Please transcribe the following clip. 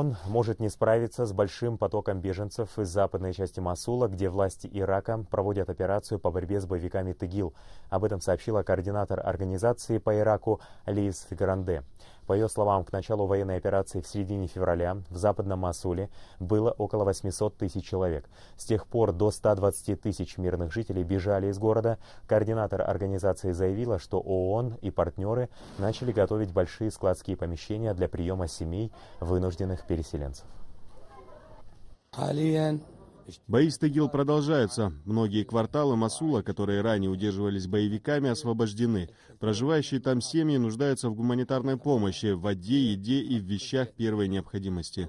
ООН может не справиться с большим потоком беженцев из западной части Масула, где власти Ирака проводят операцию по борьбе с боевиками ТИГИЛ. Об этом сообщила координатор организации по Ираку Лиз Гранде. По ее словам, к началу военной операции в середине февраля в Западном Масуле было около 800 тысяч человек. С тех пор до 120 тысяч мирных жителей бежали из города. Координатор организации заявила, что ООН и партнеры начали готовить большие складские помещения для приема семей вынужденных переселенцев. Бои с Тегил продолжаются. Многие кварталы Масула, которые ранее удерживались боевиками, освобождены. Проживающие там семьи нуждаются в гуманитарной помощи, в воде, еде и в вещах первой необходимости.